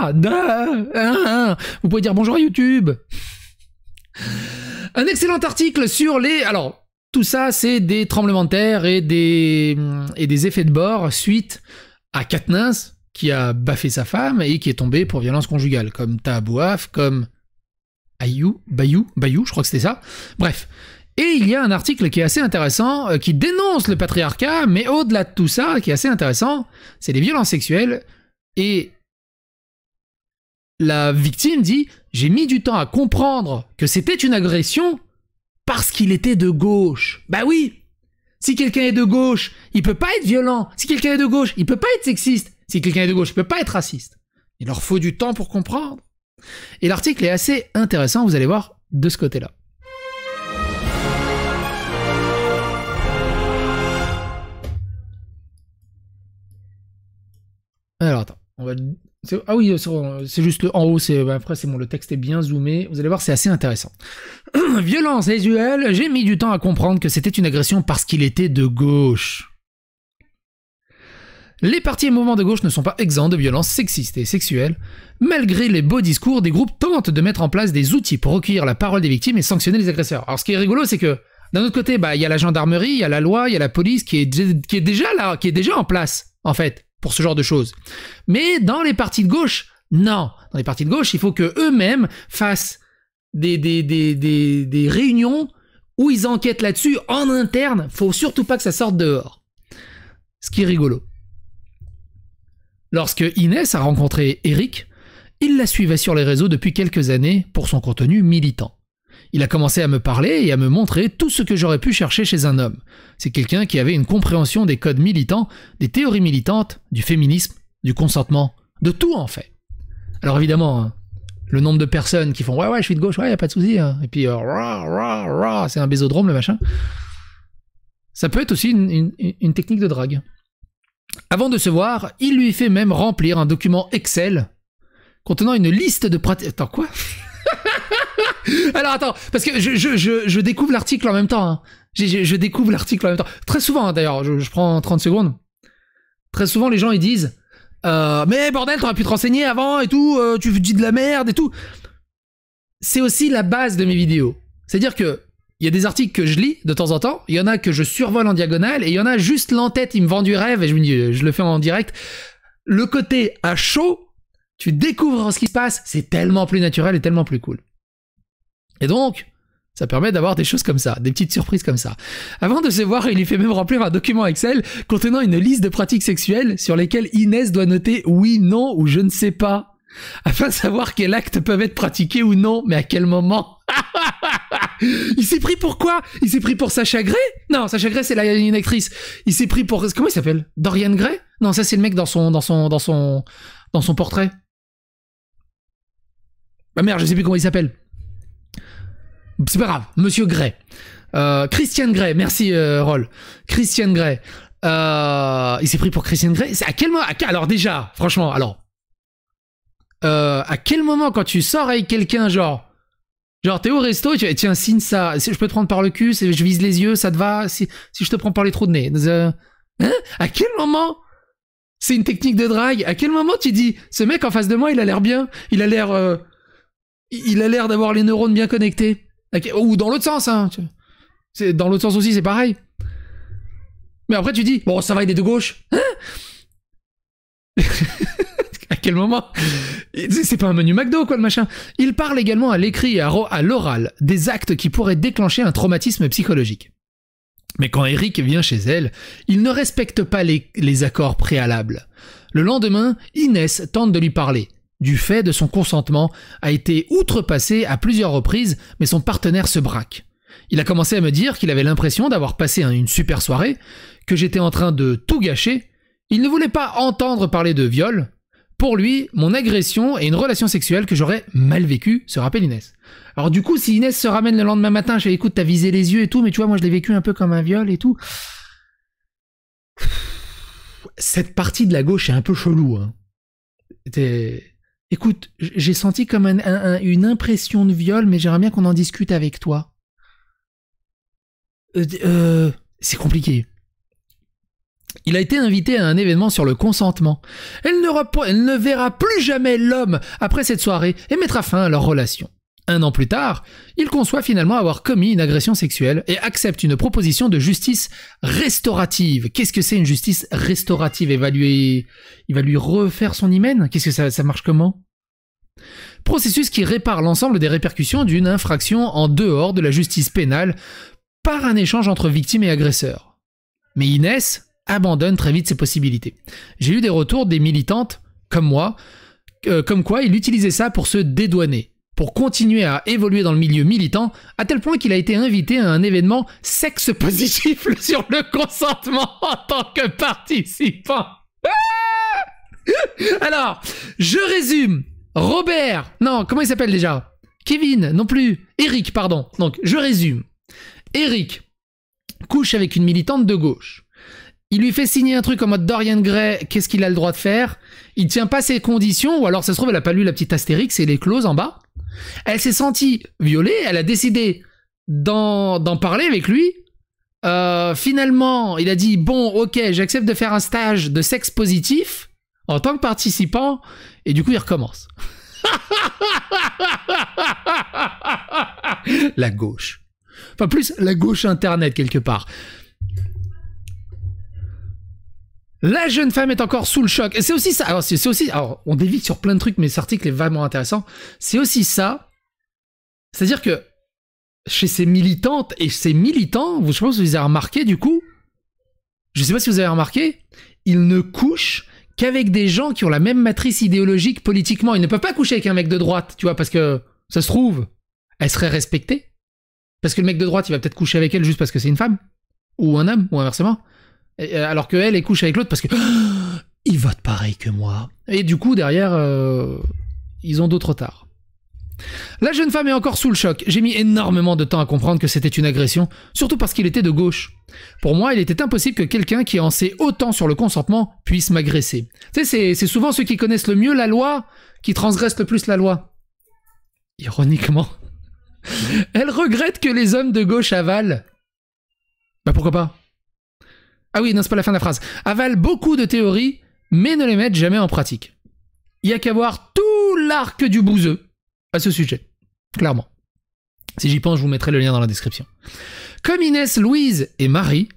Hein, hein, hein. Vous pouvez dire bonjour à YouTube. Un excellent article sur les... Alors, tout ça, c'est des tremblements de terre et des, effets de bord suite à Katniss, qui a baffé sa femme et qui est tombé pour violence conjugale, comme tabouaf, comme Ayou, Bayou, Bayou, je crois que c'était ça. Bref. Et il y a un article qui est assez intéressant, euh, qui dénonce le patriarcat, mais au-delà de tout ça, qui est assez intéressant, c'est les violences sexuelles et la victime dit J'ai mis du temps à comprendre que c'était une agression parce qu'il était de gauche. Bah oui Si quelqu'un est de gauche, il peut pas être violent. Si quelqu'un est de gauche, il peut pas être sexiste. Si quelqu'un est de gauche, il peut pas être raciste. Il leur faut du temps pour comprendre. Et l'article est assez intéressant, vous allez voir, de ce côté-là. Alors attends, on va ah oui, euh, euh, c'est juste en haut, c'est euh, après c'est bon, le texte est bien zoomé. Vous allez voir, c'est assez intéressant. Violence visuelle, j'ai mis du temps à comprendre que c'était une agression parce qu'il était de gauche. Les partis et mouvements de gauche ne sont pas exempts de violences sexistes et sexuelles. Malgré les beaux discours, des groupes tentent de mettre en place des outils pour recueillir la parole des victimes et sanctionner les agresseurs. Alors ce qui est rigolo, c'est que d'un autre côté, bah, il y a la gendarmerie, il y a la loi, il y a la police qui qui est déjà là, qui est déjà en place, en fait pour ce genre de choses. Mais dans les partis de gauche, non. Dans les partis de gauche, il faut que eux-mêmes fassent des, des, réunions où ils enquêtent là-dessus en interne. Faut surtout pas que ça sorte dehors. Ce qui est rigolo. Lorsque Inès a rencontré Eric, il la suivait sur les réseaux depuis quelques années pour son contenu militant. Il a commencé à me parler et à me montrer tout ce que j'aurais pu chercher chez un homme. C'est quelqu'un qui avait une compréhension des codes militants, des théories militantes, du féminisme, du consentement, de tout en fait. Alors évidemment, hein, le nombre de personnes qui font ouais ouais je suis de gauche, ouais y a pas de souci, hein. et puis euh, c'est un bésodrome le machin. Ça peut être aussi une, une technique de drague. Avant de se voir, il lui fait même remplir un document Excel contenant une liste de pratiques. Attends quoi alors attends, parce que je, je, découvre l'article en même temps. Hein. Je, découvre l'article en même temps. Très souvent, hein, d'ailleurs, je, prends 30 secondes. Très souvent, les gens, ils disent euh, Mais bordel, t'aurais pu te renseigner avant et tout, euh, tu dis de la merde et tout. C'est aussi la base de mes vidéos. C'est-à-dire que il y a des articles que je lis de temps en temps, il y en a que je survole en diagonale, et il y en a juste l'entête, il me vend du rêve, et je me dis, je le fais en direct. Le côté à chaud, tu découvres ce qui se passe, c'est tellement plus naturel et tellement plus cool. Et donc, ça permet d'avoir des choses comme ça, des petites surprises comme ça. Avant de se voir, il lui fait même remplir un document Excel contenant une liste de pratiques sexuelles sur lesquelles Inès doit noter oui, non ou je ne sais pas, afin de savoir quels actes peuvent être pratiqués ou non, mais à quel moment. il s'est pris pour quoi Il s'est pris pour Sacha Gray Non, Sacha Gray c'est la une actrice. Il s'est pris pour comment il s'appelle Dorian Gray Non, ça c'est le mec dans son dans son dans son dans son portrait. Ma mère je sais plus comment il s'appelle c'est pas grave, Monsieur Gray. Euh, Christian Gray, merci euh, Roll. Christian Gray. Euh, il s'est pris pour Christian C'est À quel moment Alors déjà, franchement, alors, euh, à quel moment quand tu sors avec quelqu'un, genre, genre t'es au resto, et tu tiens signe ça, si je peux te prendre par le cul, je vise les yeux, ça te va, si, si je te prends par les trous de nez, euh, hein? À quel moment c'est une technique de drague À quel moment tu dis, ce mec en face de moi, il a l'air bien, il a l'air, euh, il a l'air d'avoir les neurones bien connectés ou dans l'autre sens, hein. Dans l'autre sens aussi, c'est pareil. Mais après, tu dis, bon, ça va, il de gauche. Hein? à quel moment C'est pas un menu McDo, quoi, le machin. Il parle également à l'écrit et à l'oral des actes qui pourraient déclencher un traumatisme psychologique. Mais quand Eric vient chez elle, il ne respecte pas les accords préalables. Le lendemain, Inès tente de lui parler, du fait de son consentement, a été outrepassé à plusieurs reprises, mais son partenaire se braque. Il a commencé à me dire qu'il avait l'impression d'avoir passé une super soirée, que j'étais en train de tout gâcher. Il ne voulait pas entendre parler de viol. Pour lui, mon agression et une relation sexuelle que j'aurais mal vécue, se rappelle Inès. Alors du coup, si Inès se ramène le lendemain matin, je lui écoute, t'as visé les yeux et tout, mais tu vois, moi je l'ai vécu un peu comme un viol et tout. Cette partie de la gauche est un peu chelou. Hein. Écoute, j'ai senti comme une impression de viol, mais j'aimerais bien qu'on en discute avec toi. Euh, euh, c'est compliqué. Il a été invité à un événement sur le consentement. Elle elle ne verra plus jamais l'homme après cette soirée et mettra fin à leur relation. Un an plus tard, il conçoit finalement avoir commis une agression sexuelle et accepte une proposition de justice restaurative. Qu'est-ce que c'est une justice restaurative Il va lui refaire son hymen Qu'est-ce que ça, marche comment Processus qui répare l'ensemble des répercussions d'une infraction en dehors de la justice pénale par un échange entre victime et agresseur. Mais Inès abandonne très vite ses possibilités. J'ai eu des retours des militantes, comme moi, euh, comme quoi il utilisait ça pour se dédouaner pour continuer à évoluer dans le milieu militant, à tel point qu'il a été invité à un événement sexe positif sur le consentement en tant que participant. Alors, je résume. Robert, non, comment il s'appelle déjà Kevin, non plus. Eric, pardon. Donc, je résume. Eric couche avec une militante de gauche. Il lui fait signer un truc en mode Dorian Gray, qu'est-ce qu'il a le droit de faire Il tient pas ses conditions, ou alors ça se trouve, elle a pas lu la petite astérix et les clauses en bas. Elle s'est sentie violée, elle a décidé d'en parler avec lui. Euh, finalement, il a dit bon, ok, j'accepte de faire un stage de sexe positif en tant que participant, et du coup, il recommence. la gauche. Enfin, plus la gauche Internet, quelque part. La jeune femme est encore sous le choc. Et c'est aussi ça. Alors, c'est aussi. Alors, on dévite sur plein de trucs, mais cet article est vraiment intéressant. C'est aussi ça. C'est-à-dire que chez ces militantes et ces militants, je pense que vous avez remarqué, du coup, je ne sais pas si vous avez remarqué, ils ne couchent qu'avec des gens qui ont la même matrice idéologique politiquement. Ils ne peuvent pas coucher avec un mec de droite, tu vois, parce que ça se trouve, elle serait respectée. Parce que le mec de droite, il va peut-être coucher avec elle juste parce que c'est une femme. Ou un homme, ou inversement. Euh, alors que elle, est couche avec l'autre parce que il vote pareil que moi. Et du coup, derrière, euh, ils ont d'autres retards. La jeune femme est encore sous le choc. J'ai mis énormément de temps à comprendre que c'était une agression, surtout parce qu'il était de gauche. Pour moi, il était impossible que quelqu'un qui en sait autant sur le consentement puisse m'agresser. Tu sais, c'est souvent ceux qui connaissent le mieux la loi qui transgressent le plus la loi. Ironiquement. Elle regrette que les hommes de gauche avalent. Bah pourquoi pas ah oui, non, c'est pas la fin de la phrase. Avale beaucoup de théories, mais ne les mettent jamais en pratique. Il y a qu'à voir tout l'arc du bouseux à ce sujet, clairement. Si j'y pense, je vous mettrai le lien dans la description. Comme Inès, Louise et Marie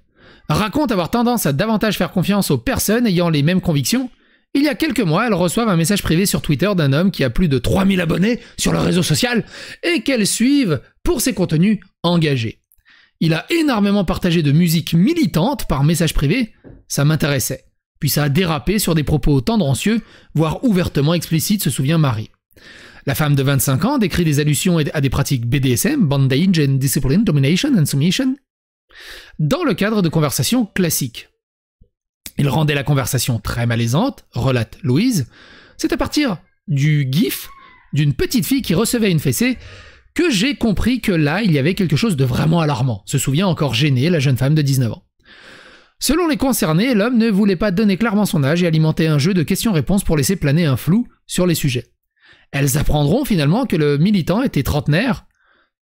racontent avoir tendance à davantage faire confiance aux personnes ayant les mêmes convictions, il y a quelques mois, elles reçoivent un message privé sur Twitter d'un homme qui a plus de 3000 abonnés sur le réseau social et qu'elles suivent pour ses contenus engagés. Il a énormément partagé de musique militante par message privé, ça m'intéressait. Puis ça a dérapé sur des propos tendancieux, voire ouvertement explicites, se souvient Marie. La femme de 25 ans décrit des allusions à des pratiques BDSM, Bondage and Discipline, Domination and Submission, dans le cadre de conversations classiques. Il rendait la conversation très malaisante, relate Louise. C'est à partir du gif d'une petite fille qui recevait une fessée que j'ai compris que là, il y avait quelque chose de vraiment alarmant, se souvient encore gênée la jeune femme de 19 ans. Selon les concernés, l'homme ne voulait pas donner clairement son âge et alimenter un jeu de questions-réponses pour laisser planer un flou sur les sujets. Elles apprendront finalement que le militant était trentenaire,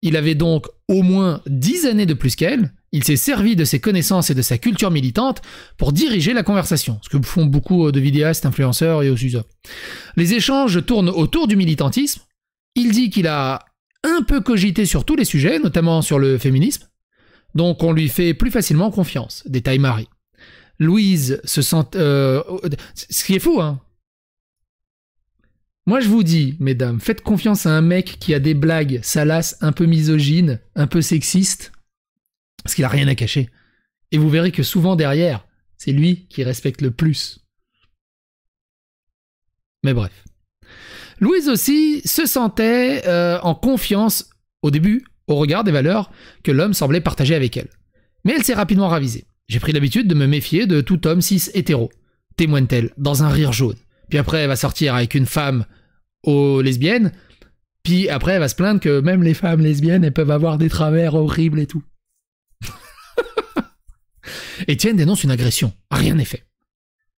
il avait donc au moins 10 années de plus qu'elle, il s'est servi de ses connaissances et de sa culture militante pour diriger la conversation, ce que font beaucoup euh, de vidéastes, influenceurs et aux Les échanges tournent autour du militantisme, il dit qu'il a un peu cogité sur tous les sujets, notamment sur le féminisme, donc on lui fait plus facilement confiance, Détail Marie. Louise se sent... Euh, ce qui est fou, hein Moi je vous dis, mesdames, faites confiance à un mec qui a des blagues salaces, un peu misogynes, un peu sexistes, parce qu'il a rien à cacher. Et vous verrez que souvent derrière, c'est lui qui respecte le plus. Mais bref. Louise aussi se sentait euh, en confiance au début au regard des valeurs que l'homme semblait partager avec elle. Mais elle s'est rapidement ravisée. J'ai pris l'habitude de me méfier de tout homme cis hétéro, témoigne-t-elle, dans un rire jaune. Puis après, elle va sortir avec une femme aux lesbiennes, puis après, elle va se plaindre que même les femmes lesbiennes, elles peuvent avoir des travers horribles et tout. Étienne dénonce une agression. Rien n'est fait.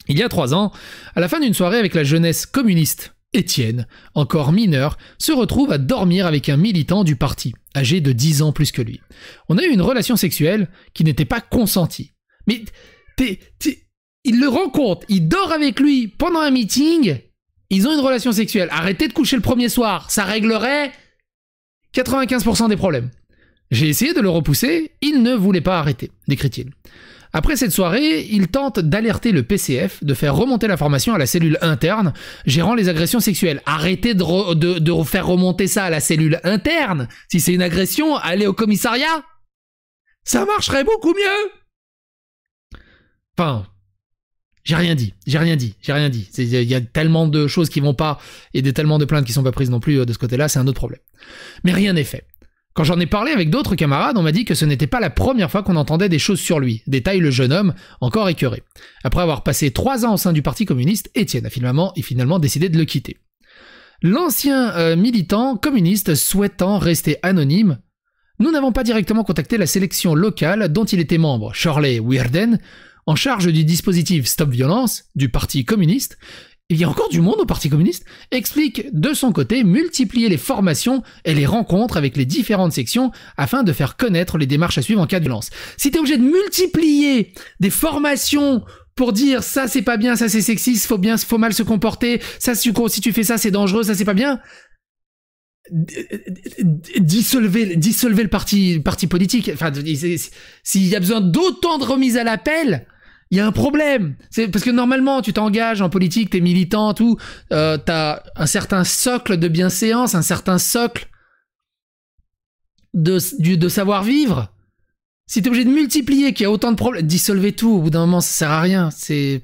Il y a trois ans, à la fin d'une soirée avec la jeunesse communiste Étienne, encore mineur, se retrouve à dormir avec un militant du parti, âgé de 10 ans plus que lui. On a eu une relation sexuelle qui n'était pas consentie. Mais il le rencontre, il dort avec lui pendant un meeting, ils ont une relation sexuelle. Arrêtez de coucher le premier soir, ça réglerait 95% des problèmes. J'ai essayé de le repousser, il ne voulait pas arrêter, décrit-il. Après cette soirée, il tente d'alerter le PCF, de faire remonter la formation à la cellule interne gérant les agressions sexuelles. Arrêtez de, faire remonter ça à la cellule interne. Si c'est une agression, allez au commissariat. Ça marcherait beaucoup mieux. Enfin, j'ai rien dit, j'ai rien dit, j'ai rien dit. Il y a tellement de choses qui vont pas et des tellement de plaintes qui sont pas prises non plus euh, de ce côté-là, c'est un autre problème. Mais rien n'est fait. Quand j'en ai parlé avec d'autres camarades, on m'a dit que ce n'était pas la première fois qu'on entendait des choses sur lui, détaille le jeune homme, encore écœuré. Après avoir passé trois ans au sein du Parti communiste, Étienne a finalement, finalement décidé de le quitter. L'ancien euh, militant communiste souhaitant rester anonyme, nous n'avons pas directement contacté la sélection locale dont il était membre, Shirley Weirden, en charge du dispositif Stop Violence du Parti communiste, il y a encore du monde au Parti communiste, explique de son côté multiplier les formations et les rencontres avec les différentes sections afin de faire connaître les démarches à suivre en cas de violence. Si t'es obligé de multiplier des formations pour dire ça c'est pas bien, ça c'est sexiste, faut bien, faut mal se comporter, ça si tu fais ça c'est dangereux, ça c'est pas bien, dissolvez, dissolvez le parti, parti politique. Enfin, s'il y a besoin d'autant de remises à l'appel, il y a un problème. C'est parce que normalement, tu t'engages en politique, t'es militant, tout, euh, t'as un certain socle de bienséance, un certain socle de, savoir vivre. Si t'es obligé de multiplier, qu'il y a autant de problèmes, Dissolver tout. Au bout d'un moment, ça sert à rien. C'est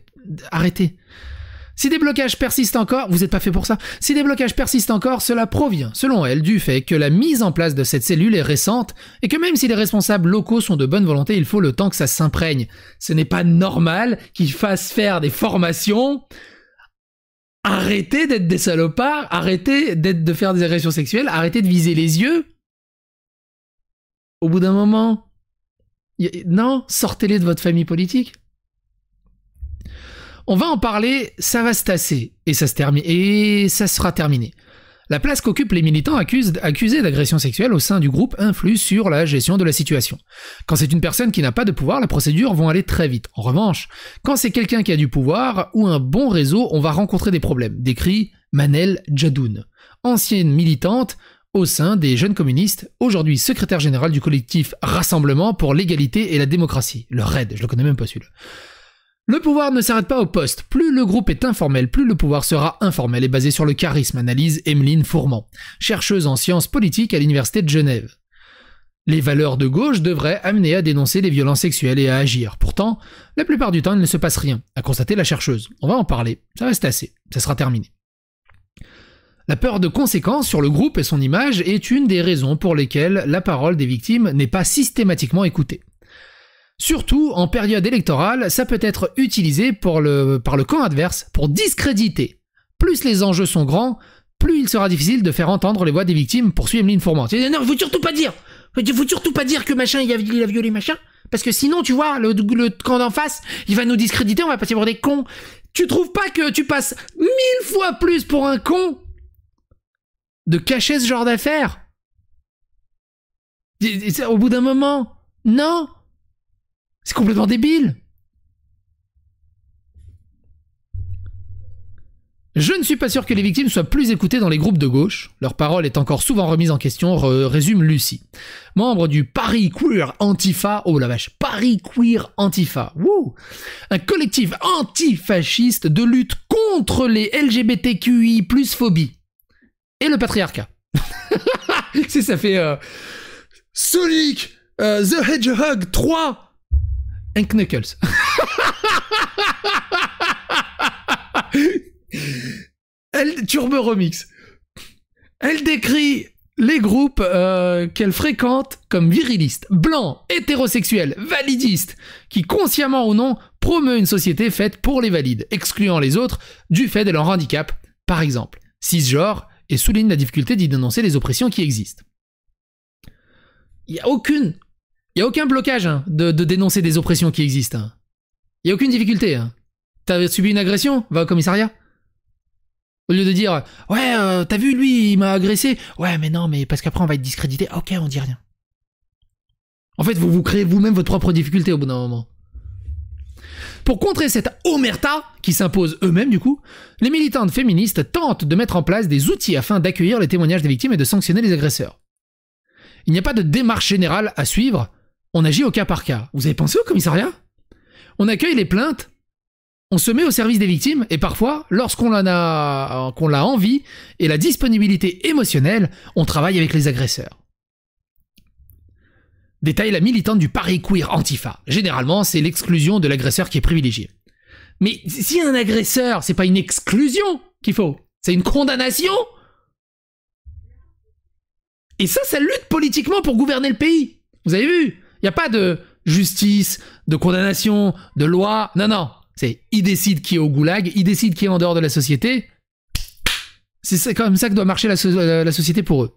arrêter si des blocages persistent encore, vous n'êtes pas fait pour ça, si des blocages persistent encore, cela provient, selon elle, du fait que la mise en place de cette cellule est récente et que même si les responsables locaux sont de bonne volonté, il faut le temps que ça s'imprègne. Ce n'est pas normal qu'ils fassent faire des formations. Arrêtez d'être des salopards, arrêtez d'être de faire des agressions sexuelles, arrêtez de viser les yeux. Au bout d'un moment, non, sortez-les de votre famille politique. On va en parler, ça va se tasser, et ça, se termine, et ça sera terminé. La place qu'occupent les militants accusés d'agression sexuelle au sein du groupe influe sur la gestion de la situation. Quand c'est une personne qui n'a pas de pouvoir, la procédure vont aller très vite. En revanche, quand c'est quelqu'un qui a du pouvoir ou un bon réseau, on va rencontrer des problèmes, décrit Manel Jadoun, ancienne militante au sein des jeunes communistes, aujourd'hui secrétaire général du collectif Rassemblement pour l'égalité et la démocratie, le RAID, je le connais même pas celui-là. Le pouvoir ne s'arrête pas au poste. Plus le groupe est informel, plus le pouvoir sera informel et basé sur le charisme, analyse Emeline Fourmand, chercheuse en sciences politiques à l'Université de Genève. Les valeurs de gauche devraient amener à dénoncer les violences sexuelles et à agir. Pourtant, la plupart du temps, il ne se passe rien, a constaté la chercheuse. On va en parler, ça reste assez, ça sera terminé. La peur de conséquences sur le groupe et son image est une des raisons pour lesquelles la parole des victimes n'est pas systématiquement écoutée. Surtout en période électorale, ça peut être utilisé pour le, par le camp adverse pour discréditer. Plus les enjeux sont grands, plus il sera difficile de faire entendre les voix des victimes, poursuit Emeline Fourmante. Non, faut surtout pas dire Faut surtout pas dire que machin, il a, violé machin, parce que sinon, tu vois, le, camp d'en face, il va nous discréditer, on va passer pour des cons. Tu trouves pas que tu passes mille fois plus pour un con de cacher ce genre d'affaires Au bout d'un moment, non c'est complètement débile. Je ne suis pas sûr que les victimes soient plus écoutées dans les groupes de gauche. Leur parole est encore souvent remise en question, résume Lucie. Membre du Paris Queer Antifa, oh la vache, Paris Queer Antifa, Wouh un collectif antifasciste de lutte contre les LGBTQI plus phobie et le patriarcat. c'est ça fait euh, Sonic euh, the Hedgehog 3 un Knuckles. Elle, Turbo Remix. Elle décrit les groupes euh, qu'elle fréquente comme virilistes, blancs, hétérosexuels, validistes, qui consciemment ou non promeut une société faite pour les valides, excluant les autres du fait de leur handicap, par exemple, cisgenre, et souligne la difficulté d'y dénoncer les oppressions qui existent. Il n'y a aucune il n'y a aucun blocage hein, de, dénoncer des oppressions qui existent. Il hein. n'y a aucune difficulté. Hein. T'as subi une agression Va au commissariat. Au lieu de dire Ouais, euh, t'as vu, lui, il m'a agressé. Ouais, mais non, mais parce qu'après on va être discrédité. Ok, on dit rien. En fait, vous vous créez vous-même votre propre difficulté au bout d'un moment. Pour contrer cette omerta qui s'impose eux-mêmes du coup, les militantes féministes tentent de mettre en place des outils afin d'accueillir les témoignages des victimes et de sanctionner les agresseurs. Il n'y a pas de démarche générale à suivre, on agit au cas par cas. Vous avez pensé au commissariat On accueille les plaintes, on se met au service des victimes et parfois, lorsqu'on en a, qu'on l'a envie et la disponibilité émotionnelle, on travaille avec les agresseurs. Détaille la militante du Paris Queer Antifa. Généralement, c'est l'exclusion de l'agresseur qui est privilégiée. Mais si un agresseur, c'est pas une exclusion qu'il faut, c'est une condamnation. Et ça, ça lutte politiquement pour gouverner le pays. Vous avez vu n'y a pas de justice, de condamnation, de loi. Non, non. C'est il décident qui est au goulag, ils décident qui est en dehors de la société. C'est comme ça que doit marcher la, société pour eux.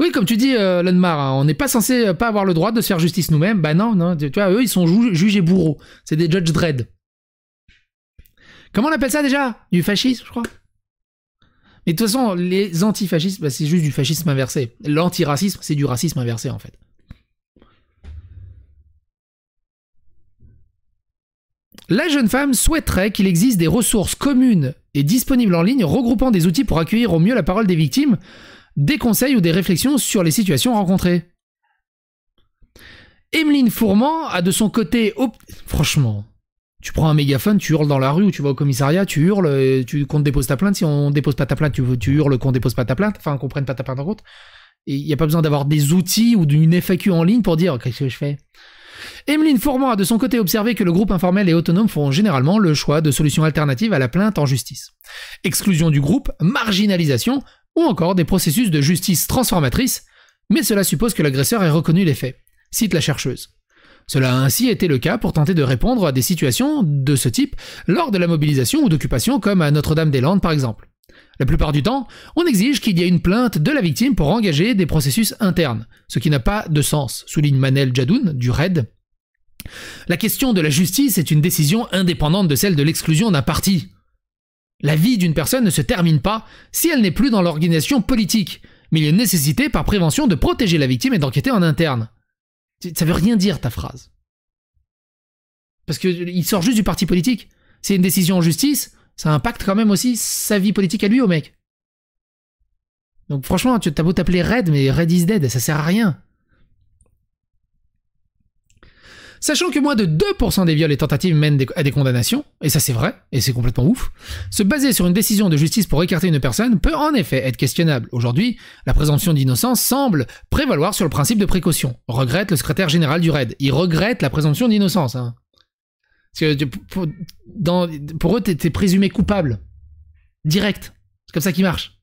Oui, comme tu dis, euh, hein, on n'est pas censé euh, pas avoir le droit de se faire justice nous-mêmes. Bah non, non, tu vois, eux, ils sont juges et bourreaux. C'est des judges dread. Comment on appelle ça déjà Du fascisme, je crois. Mais de toute façon, les antifascistes, bah, c'est juste du fascisme inversé. L'antiracisme, c'est du racisme inversé, en fait. La jeune femme souhaiterait qu'il existe des ressources communes et disponibles en ligne regroupant des outils pour accueillir au mieux la parole des victimes, des conseils ou des réflexions sur les situations rencontrées. Emeline Fourment a de son côté... Franchement, tu prends un mégaphone, tu hurles dans la rue ou tu vas au commissariat, tu hurles, euh, tu qu'on te dépose ta plainte. Si on ne dépose pas ta plainte, tu, hurles qu'on dépose pas ta plainte, enfin qu'on prenne pas ta plainte en compte. Il n'y a pas besoin d'avoir des outils ou d'une FAQ en ligne pour dire qu'est-ce que je fais. Emeline Fourmont a de son côté observé que le groupe informel et autonome font généralement le choix de solutions alternatives à la plainte en justice. Exclusion du groupe, marginalisation ou encore des processus de justice transformatrice, mais cela suppose que l'agresseur ait reconnu les faits, cite la chercheuse. Cela a ainsi été le cas pour tenter de répondre à des situations de ce type lors de la mobilisation ou d'occupation comme à Notre-Dame-des-Landes par exemple. La plupart du temps, on exige qu'il y ait une plainte de la victime pour engager des processus internes, ce qui n'a pas de sens, souligne Manel Jadoun du RAID. La question de la justice est une décision indépendante de celle de l'exclusion d'un parti. La vie d'une personne ne se termine pas si elle n'est plus dans l'organisation politique, mais il est nécessité par prévention de protéger la victime et d'enquêter en interne. Ça veut rien dire ta phrase. Parce qu'il sort juste du parti politique. C'est une décision en justice, ça impacte quand même aussi sa vie politique à lui, au mec. Donc franchement, tu as beau t'appeler Red, mais Red is dead, ça sert à rien. Sachant que moins de 2% des viols et tentatives mènent à des condamnations, et ça c'est vrai, et c'est complètement ouf, se baser sur une décision de justice pour écarter une personne peut en effet être questionnable. Aujourd'hui, la présomption d'innocence semble prévaloir sur le principe de précaution, regrette le secrétaire général du Red. Il regrette la présomption d'innocence. Hein. Parce que pour, dans, pour eux, t'es présumé coupable. Direct. C'est comme ça qui marche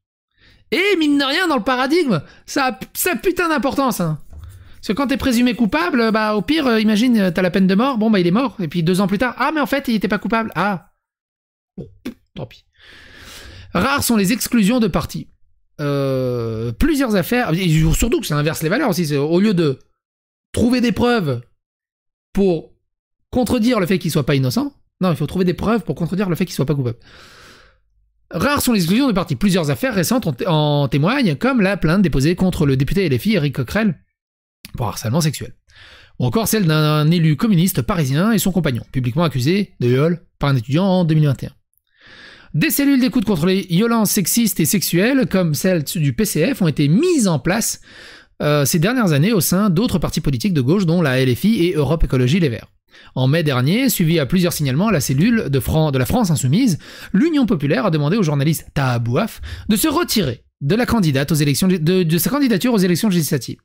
Et mine de rien, dans le paradigme, ça a, ça putain d'importance. Hein. Parce que quand t'es présumé coupable, bah au pire, euh, imagine, euh, t'as la peine de mort, bon bah il est mort. Et puis deux ans plus tard, ah mais en fait, il était pas coupable. Ah. tant pis. Rares sont les exclusions de parties euh, plusieurs affaires, et surtout que ça inverse les valeurs aussi. Au lieu de trouver des preuves pour contredire le fait qu'il soit pas innocent. Non, il faut trouver des preuves pour contredire le fait qu'il soit pas coupable. Rares sont les exclusions de parti. Plusieurs affaires récentes en, témoignent, comme la plainte déposée contre le député LFI Eric Coquerel pour harcèlement sexuel. Ou encore celle d'un élu communiste parisien et son compagnon, publiquement accusé de viol par un étudiant en 2021. Des cellules d'écoute contre les violences sexistes et sexuelles, comme celles du PCF, ont été mises en place euh, ces dernières années au sein d'autres partis politiques de gauche, dont la LFI et Europe Écologie Les Verts. En mai dernier, suivi à plusieurs signalements à la cellule de, la France insoumise, l'Union populaire a demandé au journaliste Taha Bouaf de se retirer de, sa candidature aux élections législatives.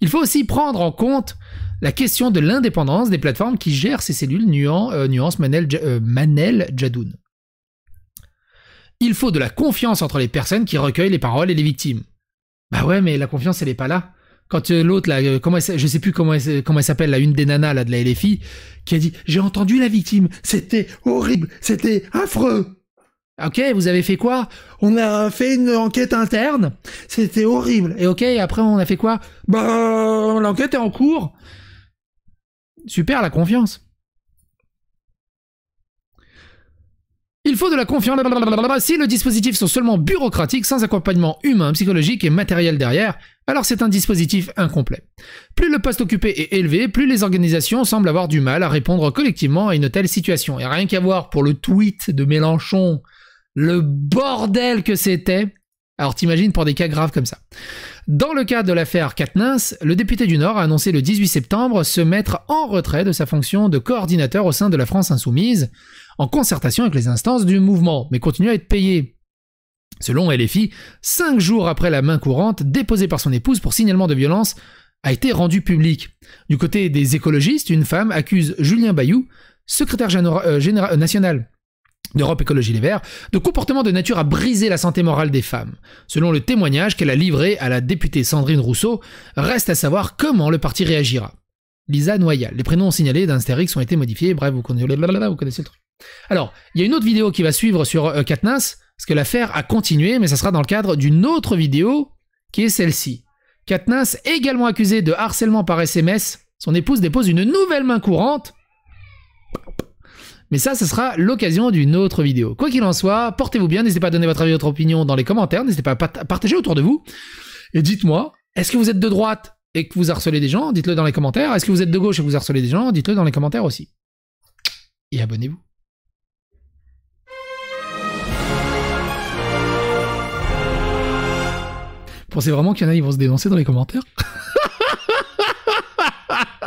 Il faut aussi prendre en compte la question de l'indépendance des plateformes qui gèrent ces cellules, nuance, euh, nuance Manel, euh, Manel Jadoun. Il faut de la confiance entre les personnes qui recueillent les paroles et les victimes. Bah ouais, mais la confiance, elle n'est pas là quand euh, l'autre là, euh, comment je sais plus comment elle, comment elle s'appelle, la une des nanas là de la LFI, qui a dit j'ai entendu la victime, c'était horrible, c'était affreux. Ah, ok, vous avez fait quoi On a fait une enquête interne, c'était horrible. Et ok, après on a fait quoi Bah l'enquête est en cours. Super la confiance. Il faut de la confiance. Si le dispositif sont seulement bureaucratiques, sans accompagnement humain, psychologique et matériel derrière, alors c'est un dispositif incomplet. Plus le poste occupé est élevé, plus les organisations semblent avoir du mal à répondre collectivement à une telle situation. Et rien qu'à voir pour le tweet de Mélenchon, le bordel que c'était. Alors t'imagines pour des cas graves comme ça. Dans le cas de l'affaire Katnins, le député du Nord a annoncé le 18 septembre se mettre en retrait de sa fonction de coordinateur au sein de la France insoumise en concertation avec les instances du mouvement, mais continue à être payé. Selon LFI, cinq jours après la main courante déposée par son épouse pour signalement de violence a été rendue publique. Du côté des écologistes, une femme accuse Julien Bayou, secrétaire général, euh, euh, national d'Europe Écologie Les Verts, de comportement de nature à briser la santé morale des femmes. Selon le témoignage qu'elle a livré à la députée Sandrine Rousseau, reste à savoir comment le parti réagira. Lisa Noyal. Les prénoms signalés d'un ont été modifiés, bref, vous connaissez, vous connaissez le truc. Alors, il y a une autre vidéo qui va suivre sur euh, Katniss, parce que l'affaire a continué, mais ça sera dans le cadre d'une autre vidéo, qui est celle-ci. Katniss, également accusée de harcèlement par SMS, son épouse dépose une nouvelle main courante. Mais ça, ce sera l'occasion d'une autre vidéo. Quoi qu'il en soit, portez-vous bien, n'hésitez pas à donner votre avis, votre opinion dans les commentaires, n'hésitez pas à partager autour de vous. Et dites-moi, est-ce que vous êtes de droite et que vous harcelez des gens, dites-le dans les commentaires. Est-ce que vous êtes de gauche et que vous harcelez des gens, dites-le dans les commentaires aussi. Et abonnez-vous. Vous pensez vraiment qu'il y en a, ils vont se dénoncer dans les commentaires